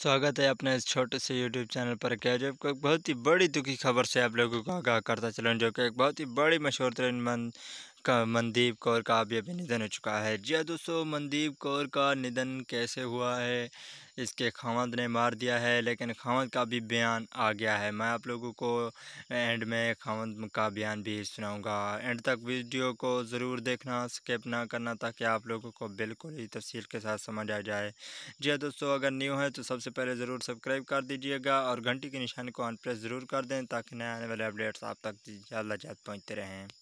स्वागत है अपने इस छोटे से यूट्यूब चैनल पर क्या जो आपको एक बहुत ही बड़ी दुखी खबर से आप लोगों को आगाह करता चलूँ जो कि एक बहुत ही बड़ी मशहूर तरीन मन का मनदीप कौर का अभी अभी निधन हो चुका है जी हाँ दोस्तों मनदीप कौर का निधन कैसे हुआ है इसके खामद ने मार दिया है लेकिन खामद का भी बयान आ गया है मैं आप लोगों को एंड में खामद का बयान भी सुनाऊंगा एंड तक वीडियो को ज़रूर देखना स्किप ना करना ताकि आप लोगों को बिल्कुल ही तफसील के साथ समझ आ जाए जी हाँ दोस्तों अगर न्यू है तो सबसे पहले ज़रूर सब्सक्राइब कर दीजिएगा और घंटी के निशान को अनप्रेस ज़रूर कर दें ताकि नए आने वाले अपडेट्स आप तक जल्द पहुँचते रहें